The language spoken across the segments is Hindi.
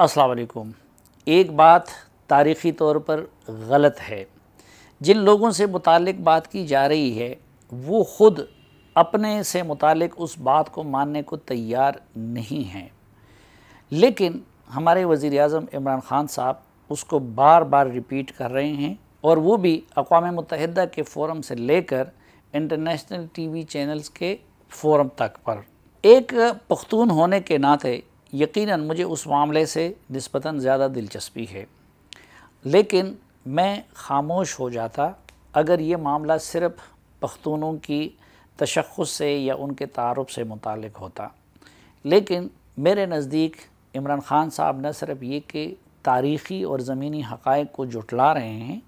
अस्सलाम एक बात तारीख़ी तौर पर गलत है जिन लोगों से मुतक बात की जा रही है वो ख़ुद अपने से मुतक उस बात को मानने को तैयार नहीं हैं लेकिन हमारे वज़ी अजम इमरान ख़ान साहब उसको बार बार रिपीट कर रहे हैं और वो भी अकवा मुतहद के फोरम से लेकर इंटरनेशनल टी वी चैनल्स के फोरम तक पर एक पख्तून होने के नाते यकीन मुझे उस मामले से नस्बता ज़्यादा दिलचस्पी है लेकिन मैं खामोश हो जाता अगर ये मामला सिर्फ पख्तूनों की तशखस से या उनके तारफ़ से मुतल होता लेकिन मेरे नज़दीक इमरान ख़ान साहब न सिर्फ ये कि तारीख़ी और ज़मीनी हक़ को जुटला रहे हैं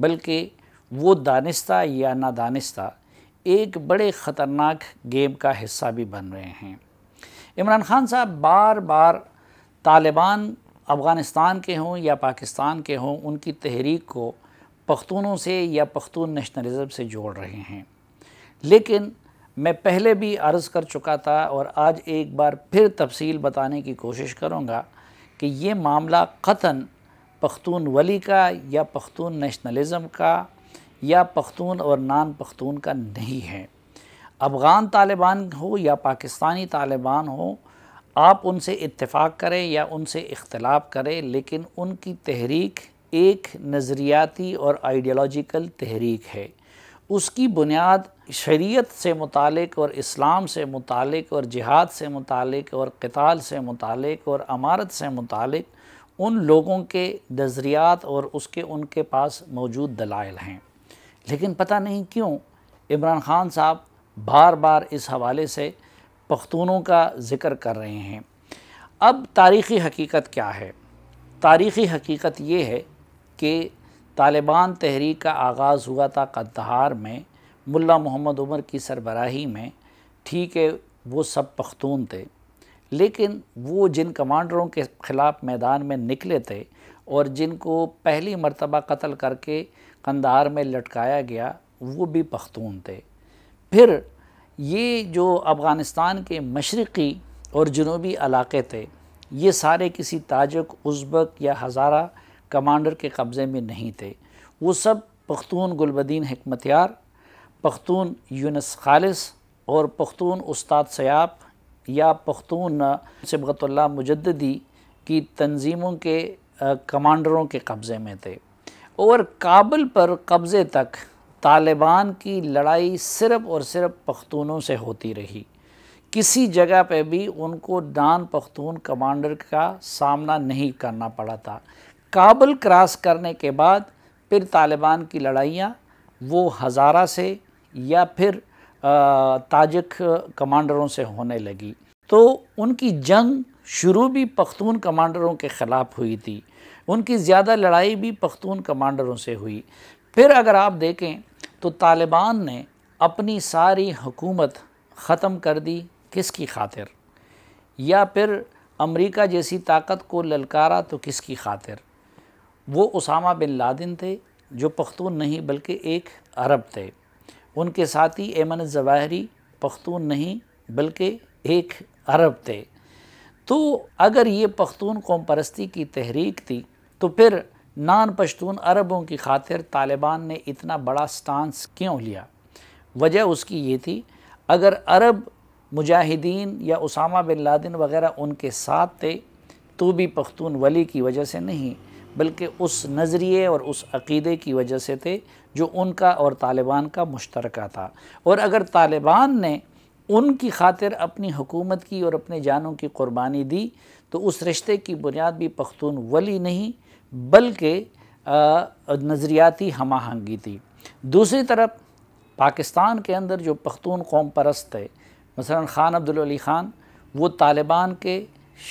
बल्कि वो दानिस्ता या नादानिस्ता एक बड़े ख़तरनाक गेम का हिस्सा भी बन रहे हैं इमरान खान साहब बार बार तालिबान अफ़गानिस्तान के हों या पाकिस्तान के हों उनकी तहरीक को पख्तूनों से या पख्तून नेशनलिज़म से जोड़ रहे हैं लेकिन मैं पहले भी अर्ज़ कर चुका था और आज एक बार फिर तफसील बताने की कोशिश करूँगा कि ये मामला कतन पख्तून वली का या पख्तून नेशनलिज़म का या पख्तून और नान पख्तून का नहीं है अफ़गान तालिबान हो या पाकिस्तानी तालिबान हो आप उनसे इत्तेफाक करें या उनसे इख्तलाफ करें लेकिन उनकी तहरीक एक नज़रियाती और आइडियालॉजिकल तहरीक है उसकी बुनियाद शरीयत से मुतालिक और इस्लाम से मुतालिक और जिहाद से मुतालिक और कताल से मुतालिक और अमारत से मुतालिक उन लोगों के नज़रियात और उसके उनके पास मौजूद दलाइल हैं लेकिन पता नहीं क्यों इमरान ख़ान साहब बार बार इस हवाले से पख्तूनों का ज़िक्र कर रहे हैं अब तारीख़ी हकीकत क्या है तारीख़ी हकीकत ये है कि तालिबान तहरीक का आगाज़ हुआ था कंतहार में मुल्ला मोहम्मद उमर की सरबराही में ठीक है वो सब पख्तून थे लेकिन वो जिन कमांडरों के ख़िलाफ़ मैदान में निकले थे और जिनको पहली मरतबा कत्ल करके कंदार में लटकाया गया वो भी पख्तून थे फिर ये जो अफ़गानिस्तान के मशरक़ी और जनूबी इलाके थे ये सारे किसी ताजक उज़्बक या हज़ारा कमांडर के कब्ज़े में नहीं थे वो सब पख्तून गुलबदीन हमतयार पख्तून यूनस खालिस और पख्तून उस्ताद सयाब या पख्तून सबगतुल्ला मुजदी की तंजीमों के कमांडरों के कब्ज़े में थे और काबुल पर कब्ज़े तक तालिबान की लड़ाई सिर्फ़ और सिर्फ पख्तूनों से होती रही किसी जगह पे भी उनको डान पख्तून कमांडर का सामना नहीं करना पड़ा था काबुल क्रॉस करने के बाद फिर तालिबान की लड़ाइयाँ वो हज़ारा से या फिर ताजिक कमांडरों से होने लगी तो उनकी जंग शुरू भी पख्तून कमांडरों के ख़िलाफ़ हुई थी उनकी ज़्यादा लड़ाई भी पख्तून कमांडरों से हुई फिर अगर आप देखें तो तालिबान ने अपनी सारी हुकूमत ख़त्म कर दी किसकी खातिर या फिर अमेरिका जैसी ताकत को ललकारा तो किसकी खातिर वो उसामा बिन लादिन थे जो पख्तून नहीं बल्कि एक अरब थे उनके साथी एमन ज़वाहरी पख्तून नहीं बल्कि एक अरब थे तो अगर ये पख्तून कौम परस्ती की तहरीक थी तो फिर नान पश्तून अरबों की खातिर तालिबान ने इतना बड़ा स्टांस क्यों लिया वजह उसकी ये थी अगर अरब मुजाहिदीन या उसामा बिन लादिन वगैरह उनके साथ थे तो भी पख्तून वली की वजह से नहीं बल्कि उस नज़रिए और उस अकीदे की वजह से थे जो उनका और तालिबान का मुश्तरक था और अगर तालिबान ने उनकी खातिर अपनी हुकूमत की और अपने जानों की कुर्बानी दी तो उस रिश्ते की बुनियाद भी पख्तून वली नहीं बल्कि नज़रियाती हम आहंगी थी दूसरी तरफ पाकिस्तान के अंदर जो पख्तून कौम परस्त थे मसला ख़ान अब्दुल ख़ान वो तालिबान के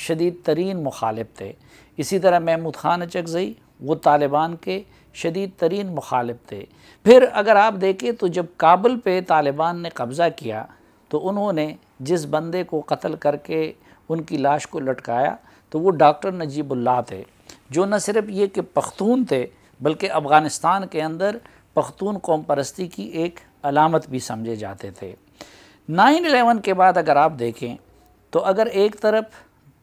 शदीद तरीन मुखालिफ थे इसी तरह महमूद ख़ान चकजई वो तालिबान के शदीद तरीन मुखालिफ थे फिर अगर आप देखें तो जब काबुल पे तालिबान ने कब्ज़ा किया तो उन्होंने जिस बंदे को कत्ल करके उनकी लाश को लटकाया तो वो डॉक्टर नजीबुल्ला थे जो न सिर्फ ये कि पख्तून थे बल्कि अफ़गानिस्तान के अंदर पख्तून कौम परस्ती की एक अलामत भी समझे जाते थे नाइन एलेवन के बाद अगर आप देखें तो अगर एक तरफ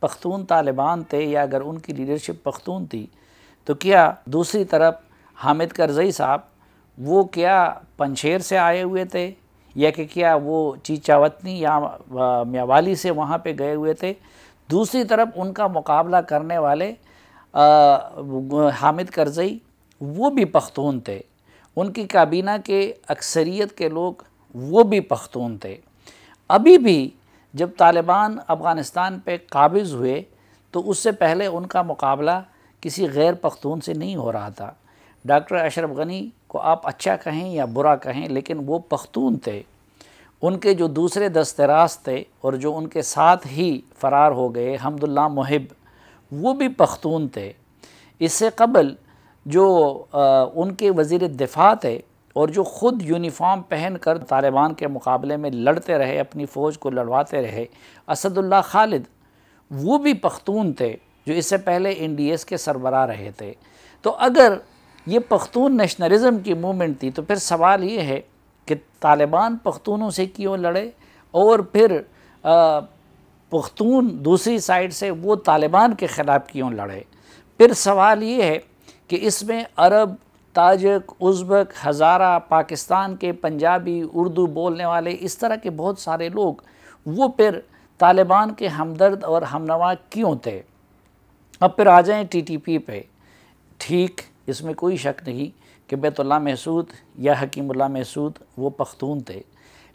पख्तून तालिबान थे या अगर उनकी लीडरशिप पख्तून थी तो क्या दूसरी तरफ हामिद करजई साहब वो क्या पंशेर से आए हुए थे या कि क्या वो चीचावतनी या मियावाली से वहाँ पे गए हुए थे दूसरी तरफ उनका मुकाबला करने वाले हामिद करजई वो भी पख्तून थे उनकी काबीना के अक्सरियत के लोग वो भी पख्तून थे अभी भी जब तालिबान अफ़गानिस्तान पे काबिज़ हुए तो उससे पहले उनका मुकाबला किसी गैर पख्तून से नहीं हो रहा था डॉक्टर अशरफ गनी को आप अच्छा कहें या बुरा कहें लेकिन वो पख्तून थे उनके जो दूसरे दस्तराज थे और जो उनके साथ ही फ़रार हो गए हमदुल्ला महब वो भी पख्तून थे इससे कबल जो आ, उनके वज़ी दिफा थे और जो ख़ुद यूनिफॉर्म पहन कर तालिबान के मुकाबले में लड़ते रहे अपनी फ़ौज को लड़वाते रहे असदुल्ला खालिद वो भी पख्तून थे जो इससे पहले एन डी एस के सरबरा रहे थे तो अगर ये पख्तून नेशनलिज़म की मूवमेंट थी तो फिर सवाल ये है कि तालिबान पख्तूनों से क्यों लड़े और फिर आ, पुख्तून दूसरी साइड से वो तालिबान के ख़िलाफ़ क्यों लड़े फिर सवाल ये है कि इसमें अरब ताजक उज़्बक हज़ारा पाकिस्तान के पंजाबी उर्दू बोलने वाले इस तरह के बहुत सारे लोग वो फिर तालिबान के हमदर्द और हमनवा क्यों थे अब फिर आ जाएँ टी टी पी पे ठीक इसमें कोई शक नहीं कि बैतुल्ला महसूद या हकीमुल्ला महसूद वो पख्तून थे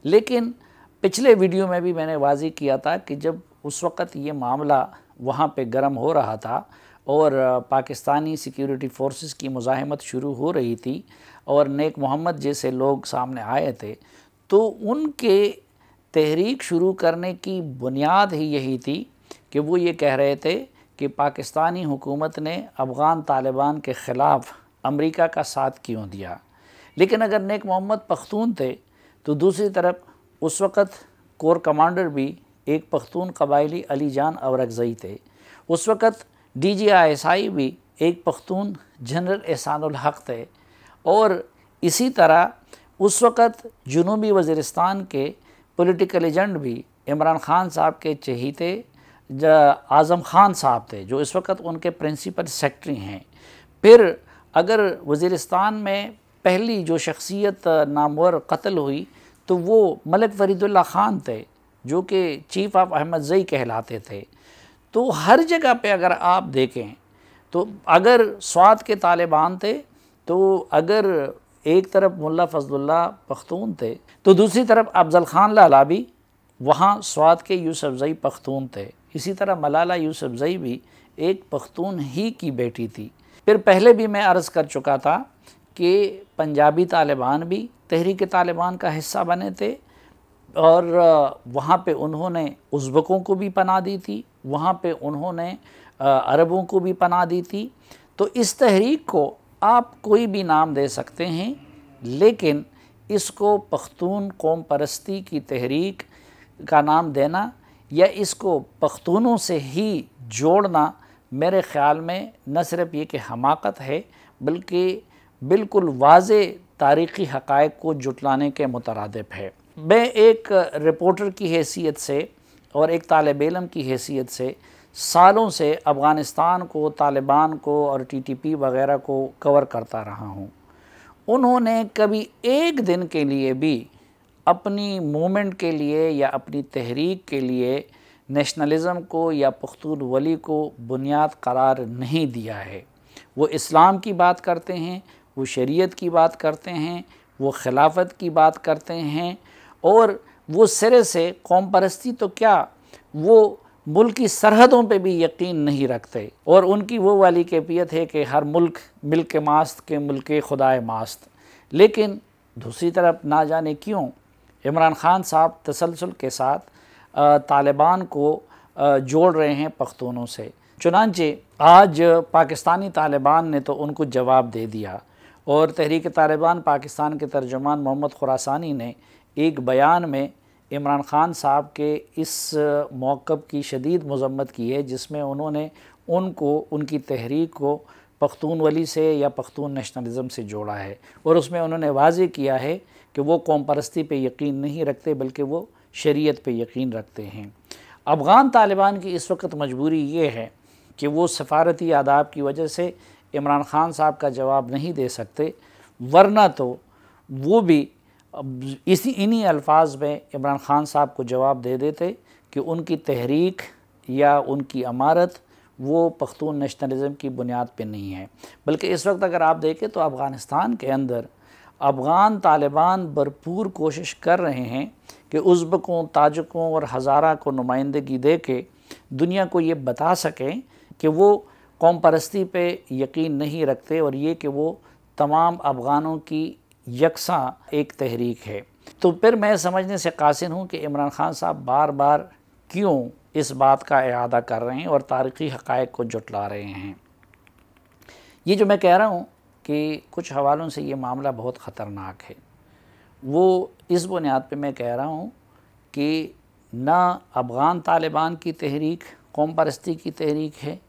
लेकिन पिछले वीडियो में भी मैंने वाजी किया था कि जब उस वक़्त ये मामला वहाँ पे गर्म हो रहा था और पाकिस्तानी सिक्योरिटी फोर्सेस की मुजाहमत शुरू हो रही थी और नेक मोहम्मद जैसे लोग सामने आए थे तो उनके तहरीक शुरू करने की बुनियाद ही यही थी कि वो ये कह रहे थे कि पाकिस्तानी हुकूमत ने अफ़गान तालिबान के ख़िलाफ़ अमेरिका का साथ क्यों दिया लेकिन अगर नेक मोहम्मद पख्तून थे तो दूसरी तरफ उस वक़्त कोर कमांडर भी एक पख्तून कबायली अली जान औरकजई थे उस वक़्त D G I S I भी एक पख्तून जनरल एहसानुल हक थे और इसी तरह उस वक़्त जुनूबी वज़ीरस्तान के पॉलिटिकल एजेंट भी इमरान खान साहब के चहीते आज़म खान साहब थे जो इस वक्त उनके प्रिंसिपल सेक्रटरी हैं फिर अगर वज़रस्तान में पहली जो शख्सियत नामवर कत्ल हुई तो वो मलक फरीदुल्ला ख़ान थे जो कि चीफ ऑफ अहमद जई कहलाते थे तो हर जगह पे अगर आप देखें तो अगर स्वाद के तालिबान थे तो अगर एक तरफ मुल्ला फजलुल्ला पख्तून थे तो दूसरी तरफ अफजल ख़ान लालाबी वहाँ स्वाद के जई पख्तून थे इसी तरह मलाला यूसफजई भी एक पख्तून ही की बेटी थी फिर पहले भी मैं अर्ज़ कर चुका था कि पंजाबी तालिबान भी तहरीक तालिबान का हिस्सा बने थे और वहाँ पे उन्होंने उज़्बकों को भी पना दी थी वहाँ पे उन्होंने अरबों को भी पना दी थी तो इस तहरीक को आप कोई भी नाम दे सकते हैं लेकिन इसको पख्तून कौम परस्ती की तहरीक का नाम देना या इसको पख्तूनों से ही जोड़ना मेरे ख़्याल में न सिर्फ ये कि हमाकत है बल्कि बिल्कुल वाज तारीख़ी हक़ को जुटलाने के मुतरदफ है मैं एक रिपोर्टर की हैसियत से और एक तालब इलम की हैसियत से सालों से अफ़गानिस्तान को तालिबान को और टी टी पी वगैरह को कवर करता रहा हूँ उन्होंने कभी एक दिन के लिए भी अपनी मूमेंट के लिए या अपनी तहरीक के लिए नेशनलिज़म को या पख्तून वली को बुनियाद करार नहीं दिया है वो इस्लाम की बात करते हैं वो शरीयत की बात करते हैं वो खिलाफत की बात करते हैं और वो सिरे से कौम परस्ती तो क्या वो मुल्क की सरहदों पे भी यकीन नहीं रखते और उनकी वो वाली कैफियत है कि हर मुल्क मिल के मास्त के मुल्क खुदाए मास्त लेकिन दूसरी तरफ ना जाने क्यों इमरान ख़ान साहब तसलसल के साथ तालिबान को जोड़ रहे हैं पख्तूनों से चुनानचे आज पाकिस्तानी तालिबान ने तो उनको जवाब दे दिया और तहरीक तालिबान पाकिस्तान के तर्जुमान मोहम्मद खुरासानी ने एक बयान में इमरान ख़ान साहब के इस मौक़ की शदीद मजम्मत की है जिसमें उन्होंने उनको उनकी तहरीक को पख्तून वली से या पख्तून नेशनलिज़म से जोड़ा है और उसमें उन्होंने वाजे किया है कि वो कौम परस्ती पर यकीन नहीं रखते बल्कि वो शरीत पर यकीन रखते हैं अफ़गान तालिबान की इस वक्त मजबूरी ये है कि वो सफारती आदाब की वजह से इमरान खान साहब का जवाब नहीं दे सकते वरना तो वो भी इसी इन्हीं अल्फाज में इमरान खान साहब को जवाब दे देते कि उनकी तहरीक या उनकी अमारत वो पख्तून नेशनलिज़म की बुनियाद पे नहीं है बल्कि इस वक्त अगर आप देखें तो अफ़गानिस्तान के अंदर अफ़गान तालिबान भरपूर कोशिश कर रहे हैं कि उज़्बकों ताजकों और हज़ारा को नुमाइंदगी दे के दुनिया को ये बता सकें कि वो कौम परस्ती पे यकीन नहीं रखते और ये कि वो तमाम अफ़गानों की यकसा एक तहरीक है तो फिर मैं समझने से कासिर हूँ कि इमरान खान साहब बार बार क्यों इस बात का अदा कर रहे हैं और तारीख़ी हक़ को जुटला रहे हैं ये जो मैं कह रहा हूँ कि कुछ हवालों से ये मामला बहुत ख़तरनाक है वो इस बुनियाद पे मैं कह रहा हूँ कि ना अफ़गान तालिबान की तहरीक कौम परस्ती की तहरीक है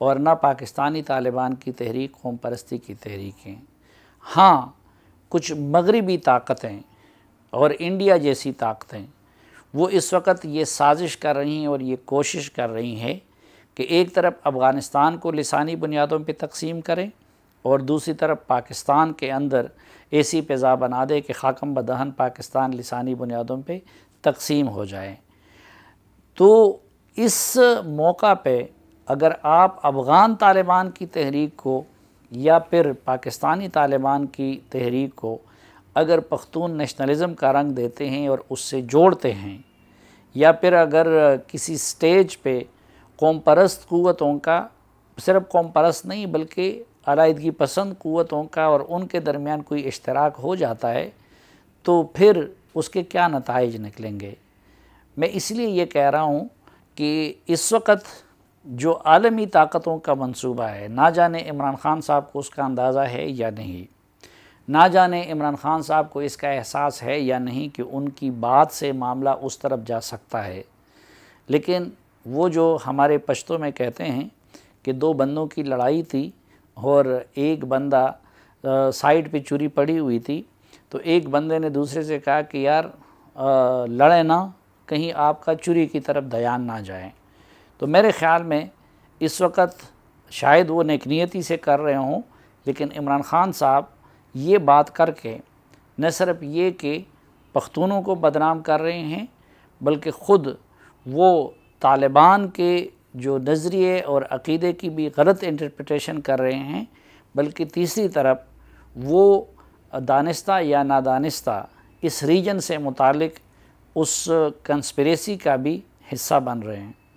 और ना पाकिस्तानी तालिबान की तहरीक कौम परस्ती की तहरीकें हाँ कुछ मगरबी ताकतें और इंडिया जैसी ताकतें वो इस वक्त ये साजिश कर रही हैं और ये कोशिश कर रही हैं कि एक तरफ अफ़गानिस्तान को लसानी बुनियादों पर तकसीम करें और दूसरी तरफ पाकिस्तान के अंदर ऐसी फ़िज़ा बना दे कि खाकम बदहन पाकिस्तान लसानी बुनियादों पर तकसीम हो जाए तो इस मौका पर अगर आप अफ़गान तालिबान की तहरीक को या फिर पाकिस्तानी तालिबान की तहरीक को अगर पख्तून नेशनलिज़म का रंग देते हैं और उससे जोड़ते हैं या फिर अगर किसी स्टेज पे कौम परस्त क़वतों का सिर्फ कौम परस्त नहीं बल्कि अलादगी पसंद क़वतों का और उनके दरमियान कोई इश्तराक हो जाता है तो फिर उसके क्या नतज निकलेंगे मैं इसलिए ये कह रहा हूँ कि इस वक्त जो आलमी ताकतों का मंसूबा है ना जाने इमरान खान साहब को उसका अंदाज़ा है या नहीं ना जाने इमरान खान साहब को इसका एहसास है या नहीं कि उनकी बात से मामला उस तरफ जा सकता है लेकिन वो जो हमारे पश्तों में कहते हैं कि दो बंदों की लड़ाई थी और एक बंदा साइड पे चुरी पड़ी हुई थी तो एक बंदे ने दूसरे से कहा कि यार लड़े ना कहीं आपका चुरी की तरफ दयान ना जाए तो मेरे ख़्याल में इस वक्त शायद वो नेकनीति से कर रहे हों लेकिन इमरान ख़ान साहब ये बात करके न सिर्फ ये कि पख्तूनों को बदनाम कर रहे हैं बल्कि ख़ुद वो तालिबान के जो नज़रिए और अकीदे की भी गलत इंटरप्रटेशन कर रहे हैं बल्कि तीसरी तरफ वो दानिस्ता या नादानिस्ता इस रीजन से मुतल उस कंस्परेसी का भी हिस्सा बन रहे हैं